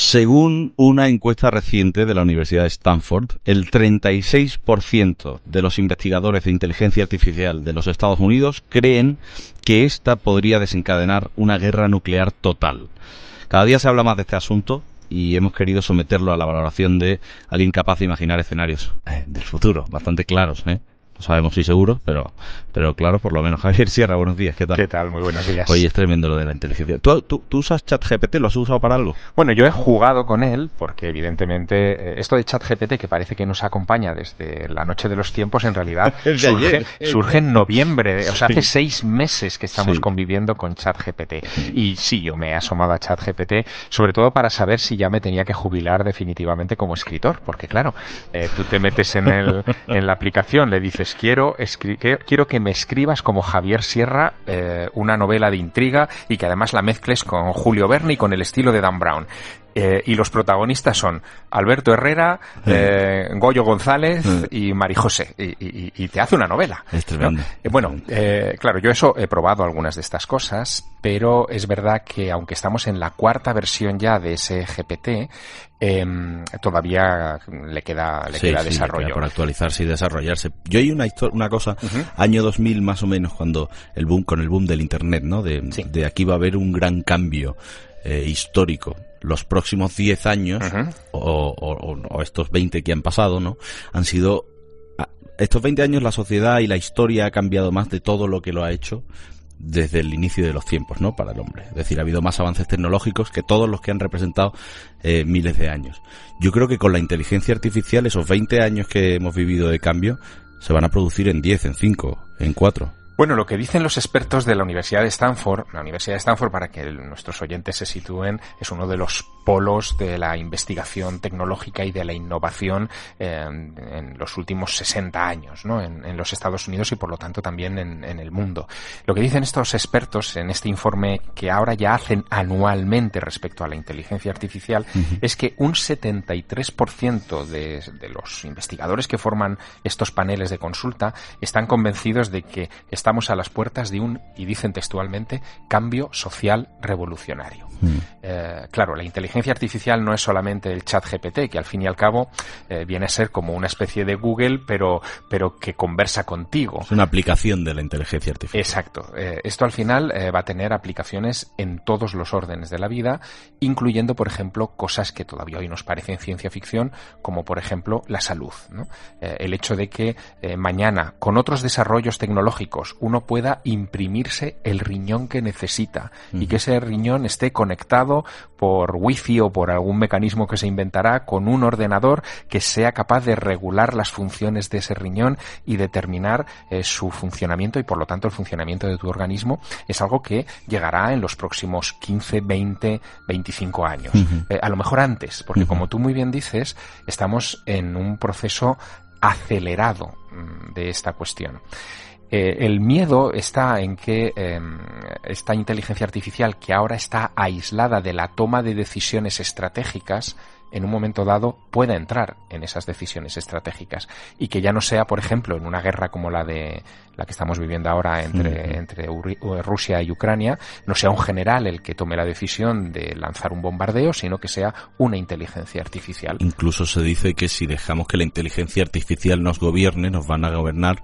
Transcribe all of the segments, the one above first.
Según una encuesta reciente de la Universidad de Stanford, el 36% de los investigadores de inteligencia artificial de los Estados Unidos creen que esta podría desencadenar una guerra nuclear total. Cada día se habla más de este asunto y hemos querido someterlo a la valoración de alguien capaz de imaginar escenarios eh, del futuro, bastante claros. ¿eh? no sabemos si seguro, pero, pero claro, por lo menos. Javier Sierra, buenos días, ¿qué tal? ¿Qué tal? Muy buenos días. Oye, es tremendo lo de la inteligencia. ¿Tú, tú, usas ChatGPT? ¿Lo has usado para algo? Bueno, yo he jugado con él, porque evidentemente eh, esto de ChatGPT, que parece que nos acompaña desde la noche de los tiempos, en realidad surge, surge, en noviembre, o sea, hace seis meses que estamos conviviendo con ChatGPT. Y sí, yo me he asomado a ChatGPT, sobre todo para saber si ya me tenía que jubilar definitivamente como escritor, porque claro, eh, tú te metes en, el, en la aplicación, le dices, quiero, quiero que me escribas como Javier Sierra eh, una novela de intriga y que además la mezcles con Julio Verne y con el estilo de Dan Brown. Eh, y los protagonistas son Alberto Herrera, eh, Goyo González y Mari José, y, te hace una novela. Es tremendo. Eh, bueno, eh, claro, yo eso he probado algunas de estas cosas, pero es verdad que aunque estamos en la cuarta versión ya de ese GPT, em, todavía le queda, le queda desarrollo. por actualizarse y desarrollarse. Yo hay una una cosa, año 2000 más o menos, cuando el boom, con el boom del internet, ¿no? De, de aquí va a haber un gran cambio eh, histórico. Los próximos 10 años, o, estos 20 que han pasado, ¿no? Han sido... Ah, estos 20 años la sociedad y la historia ha cambiado más de todo lo que lo ha hecho desde el inicio de los tiempos, ¿no? Para el hombre. Es decir, ha habido más avances tecnológicos que todos los que han representado eh, miles de años. Yo creo que con la inteligencia artificial, esos 20 años que hemos vivido de cambio, se van a producir en 10, en 5, en 4. Bueno, lo que dicen los expertos de la Universidad de Stanford, la Universidad de Stanford, para que nuestros oyentes se sitúen, es uno de los polos de la investigación tecnológica y de la innovación eh, en los últimos 60 años en, los Estados Unidos y por lo tanto también en, el mundo. Lo que dicen estos expertos en este informe que ahora ya hacen anualmente respecto a la inteligencia artificial es que un 73% de, los investigadores que forman estos paneles de consulta están convencidos de que estamos a las puertas de un, y dicen textualmente, cambio social revolucionario. Mm. Eh, claro, la inteligencia inteligencia artificial no es solamente el chat GPT, que al fin y al cabo eh, viene a ser como una especie de Google, pero, pero que conversa contigo. Es una aplicación de la inteligencia artificial. Exacto. Eh, esto al final eh, va a tener aplicaciones en todos los órdenes de la vida, incluyendo, por ejemplo, cosas que todavía hoy nos parecen ciencia ficción, como por ejemplo la salud. el hecho de que mañana, con otros desarrollos tecnológicos, uno pueda imprimirse el riñón que necesita y que ese riñón esté conectado por wifi o por algún mecanismo que se inventará con un ordenador que sea capaz de regular las funciones de ese riñón y determinar eh, su funcionamiento y por lo tanto el funcionamiento de tu organismo es algo que llegará en los próximos 15, 20, 25 años. Eh, a lo mejor antes, porque como tú muy bien dices, estamos en un proceso acelerado mm, de esta cuestión. Eh, el miedo está en que em, esta inteligencia artificial que ahora está aislada de la toma de decisiones estratégicas en un momento dado pueda entrar en esas decisiones estratégicas y que ya no sea, por ejemplo, en una guerra como la de la que estamos viviendo ahora entre, entre eh, Rusia y Ucrania, no sea un general el que tome la decisión de lanzar un bombardeo, sino que sea una inteligencia artificial. Incluso se dice que si dejamos que la inteligencia artificial nos gobierne, nos van a gobernar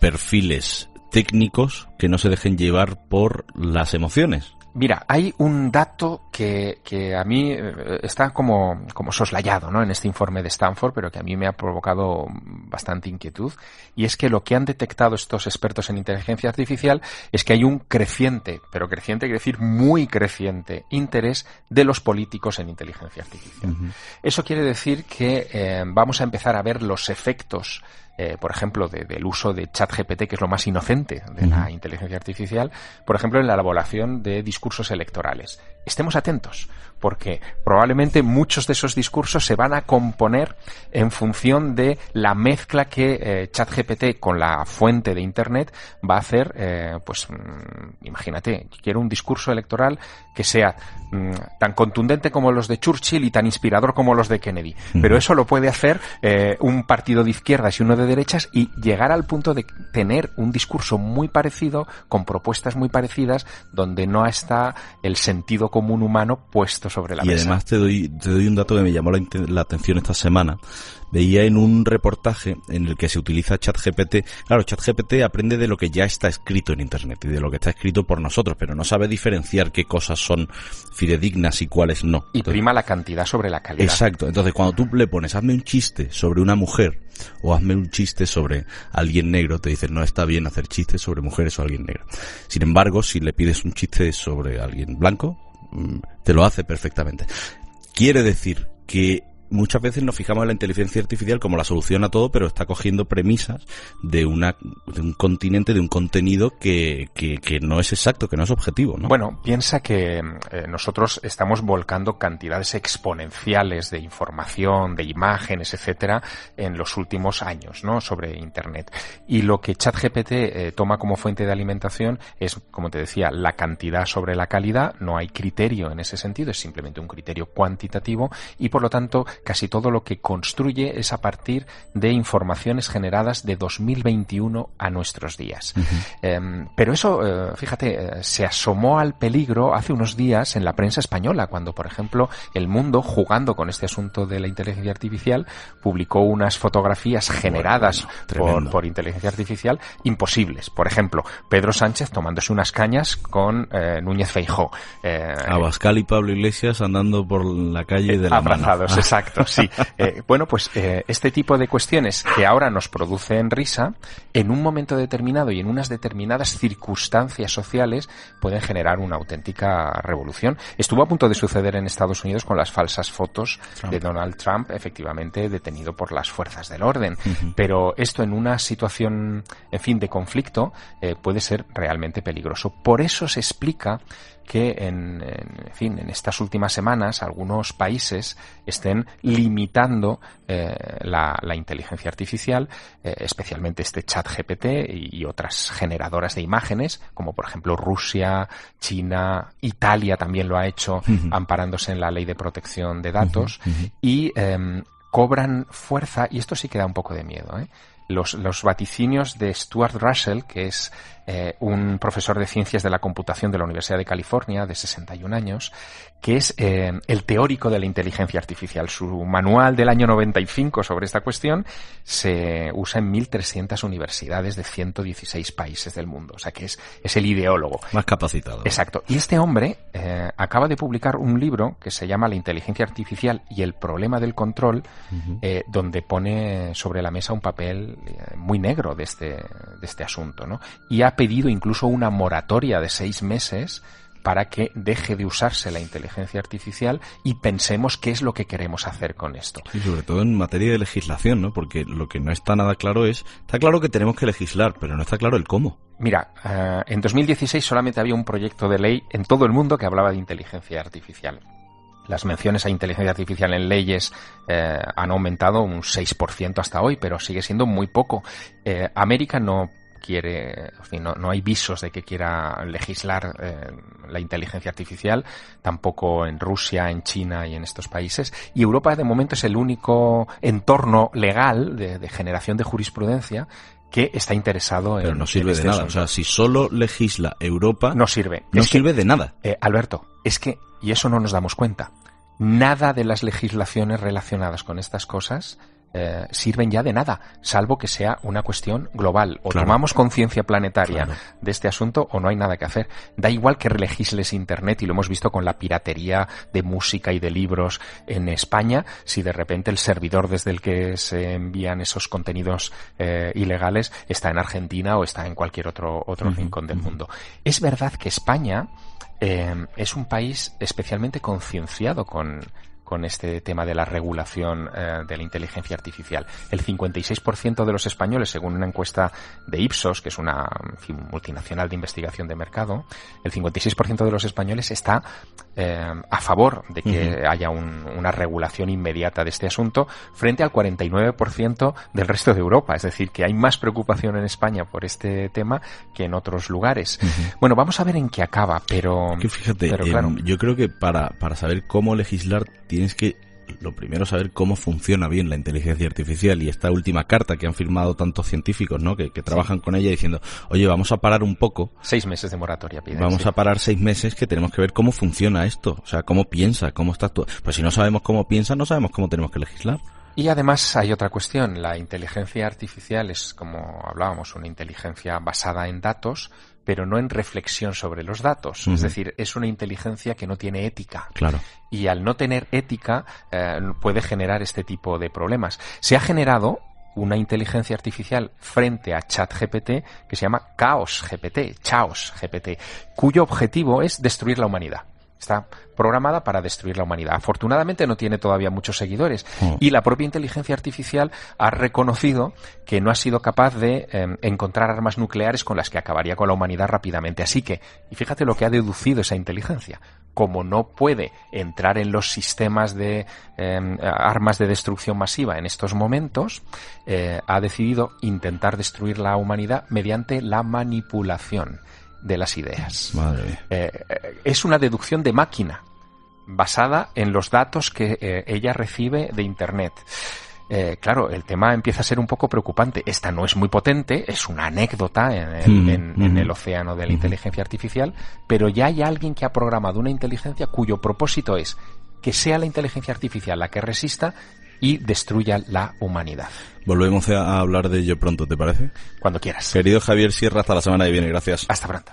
perfiles técnicos que no se dejen llevar por las emociones Mira, hay un dato que, que a mí eh, está como, como soslayado ¿no? en este informe de Stanford, pero que a mí me ha provocado bastante inquietud, y es que lo que han detectado estos expertos en inteligencia artificial es que hay un creciente, pero creciente quiere decir muy creciente, interés de los políticos en inteligencia artificial. Eso quiere decir que eh, vamos a empezar a ver los efectos eh, por ejemplo, del uso de ChatGPT, que es lo más inocente de la inteligencia artificial, por ejemplo, en la elaboración de discursos electorales. Estemos atentos, porque probablemente muchos de esos discursos se van a componer en función de la mezcla que eh, ChatGPT con la fuente de Internet va a hacer, eh, pues mm, imagínate, quiero un discurso electoral que sea mm, tan contundente como los de Churchill y tan inspirador como los de Kennedy. Pero eso lo puede hacer eh, un partido de izquierdas y uno de derechas y llegar al punto de tener un discurso muy parecido, con propuestas muy parecidas, donde no está el sentido común humano puesto sobre la y Y además te doy, te doy un dato que me llamó la, atención esta semana. Veía en un reportaje en el que se utiliza ChatGPT. Claro, ChatGPT aprende de lo que ya está escrito en Internet y de lo que está escrito por nosotros, pero no sabe diferenciar qué cosas son fidedignas y cuáles no. Y prima la cantidad sobre la calidad. Exacto. Entonces, cuando tú le pones, hazme un chiste sobre una mujer o hazme un chiste sobre alguien negro, te dicen, no está bien hacer chistes sobre mujeres o alguien negro. Sin embargo, si le pides un chiste sobre alguien blanco, Mm, te lo hace perfectamente. Quiere decir que muchas veces nos fijamos en la inteligencia artificial como la solución a todo, pero está cogiendo premisas de una de un continente, de un contenido que, no es exacto, que no es objetivo. ¿no? Bueno, piensa que eh, nosotros estamos volcando cantidades exponenciales de información, de imágenes, etcétera, en los últimos años, ¿no? Sobre internet. Y lo que ChatGPT eh, toma como fuente de alimentación es, como te decía, la cantidad sobre la calidad. No hay criterio en ese sentido, es simplemente un criterio cuantitativo y por lo tanto Casi todo lo que construye es a partir de informaciones generadas de 2021 a nuestros días. Em, pero eso, eh, fíjate, eh, se asomó al peligro hace unos días en la prensa española, cuando, por ejemplo, El Mundo, jugando con este asunto de la inteligencia artificial, publicó unas fotografías generadas por, inteligencia artificial imposibles. Por ejemplo, Pedro Sánchez tomándose unas cañas con eh, Núñez Feijó. Abascal y Pablo Iglesias andando por la calle de la abrazados, exacto sí. Eh, bueno, pues eh, este tipo de cuestiones que ahora nos producen risa, en un momento determinado y en unas determinadas circunstancias sociales pueden generar una auténtica revolución. Estuvo a punto de suceder en Estados Unidos con las falsas fotos de Donald Trump, efectivamente detenido por las fuerzas del orden. Pero esto en una situación, en fin, de conflicto eh, puede ser realmente peligroso. Por eso se explica que en, fin, en estas últimas semanas algunos países estén limitando eh, la, inteligencia artificial, eh, especialmente este chat GPT y, otras generadoras de imágenes, como por ejemplo Rusia, China, Italia también lo ha hecho amparándose en la ley de protección de datos y em, cobran fuerza y esto sí que da un poco de miedo. ¿eh? Los, los vaticinios de Stuart Russell, que es eh, un profesor de ciencias de la computación de la Universidad de California, de 61 años, que es eh, el teórico de la inteligencia artificial. Su manual del año 95 sobre esta cuestión se usa en 1.300 universidades de 116 países del mundo. O sea que es, es el ideólogo. Más capacitado. Exacto. Y este hombre eh, acaba de publicar un libro que se llama La inteligencia artificial y el problema del control, donde pone sobre la mesa un papel muy negro de este, de este asunto. Y ha pedido incluso una moratoria de seis meses para que deje de usarse la inteligencia artificial y pensemos qué es lo que queremos hacer con esto. Y sobre todo en materia de legislación, ¿no? Porque lo que no está nada claro es, está claro que tenemos que legislar, pero no está claro el cómo. Mira, eh, en 2016 solamente había un proyecto de ley en todo el mundo que hablaba de inteligencia artificial. Las menciones a inteligencia artificial en leyes eh, han aumentado un 6% hasta hoy, pero sigue siendo muy poco. Eh, América no quiere, no, no, hay visos de que quiera legislar eh, la inteligencia artificial, tampoco en Rusia, en China y en estos países. Y Europa de momento es el único entorno legal de, generación de jurisprudencia que está interesado en. Pero no sirve de nada. O sea, si solo legisla Europa. No sirve. No sirve de nada. Eh, Alberto, es que, y eso no nos damos cuenta, nada de las legislaciones relacionadas con estas cosas eh, sirven ya de nada, salvo que sea una cuestión global. O tomamos conciencia planetaria de este asunto o no hay nada que hacer. Da igual que legisles Internet, y lo hemos visto con la piratería de música y de libros en España, si de repente el servidor desde el que se envían esos contenidos eh, ilegales está en Argentina o está en cualquier otro, otro rincón del mundo. Es verdad que España eh, es un país especialmente concienciado con, con este tema de la regulación eh, de la inteligencia artificial. El 56% de los españoles, según una encuesta de Ipsos, que es una multinacional de investigación de mercado, el 56% de los españoles está eh, a favor de que haya una regulación inmediata de este asunto frente al 49% del resto de Europa. Es decir, que hay más preocupación en España por este tema que en otros lugares. Bueno, vamos a ver en qué acaba, pero... fíjate, em, yo creo que para, para saber cómo legislar tienes que lo primero saber cómo funciona bien la inteligencia artificial y esta última carta que han firmado tantos científicos, ¿no? Que, trabajan con ella diciendo, oye, vamos a parar un poco. Seis meses de moratoria, piden, Vamos a parar seis meses que tenemos que ver cómo funciona esto, o sea, cómo piensa, cómo está actuando. Pues si no sabemos cómo piensa, no sabemos cómo tenemos que legislar. Y además hay otra cuestión, la inteligencia artificial es, como hablábamos, una inteligencia basada en datos, pero no en reflexión sobre los datos. Es decir, es una inteligencia que no tiene ética. Claro. Y al no tener ética eh, puede generar este tipo de problemas. Se ha generado una inteligencia artificial frente a ChatGPT que se llama Chaos GPT, Chaos GPT, cuyo objetivo es destruir la humanidad. Está programada para destruir la humanidad. Afortunadamente no tiene todavía muchos seguidores hmm. y la propia inteligencia artificial ha reconocido que no ha sido capaz de em, encontrar armas nucleares con las que acabaría con la humanidad rápidamente. Así que, y fíjate lo que ha deducido esa inteligencia, como no puede entrar en los sistemas de em, armas de destrucción masiva en estos momentos, eh, ha decidido intentar destruir la humanidad mediante la manipulación de las ideas. Eh, eh, es una deducción de máquina basada en los datos que eh, ella recibe de Internet. claro, el tema empieza a ser un poco preocupante. Esta no es muy potente, es una anécdota en el, mm-hmm. mm-hmm. océano de la mm-hmm. inteligencia artificial, pero ya hay alguien que ha programado una inteligencia cuyo propósito es que sea la inteligencia artificial la que resista y destruya la humanidad. Volvemos a hablar de ello pronto, ¿te parece? Cuando quieras. Querido Javier Sierra, hasta la semana que viene. Gracias. Hasta pronto.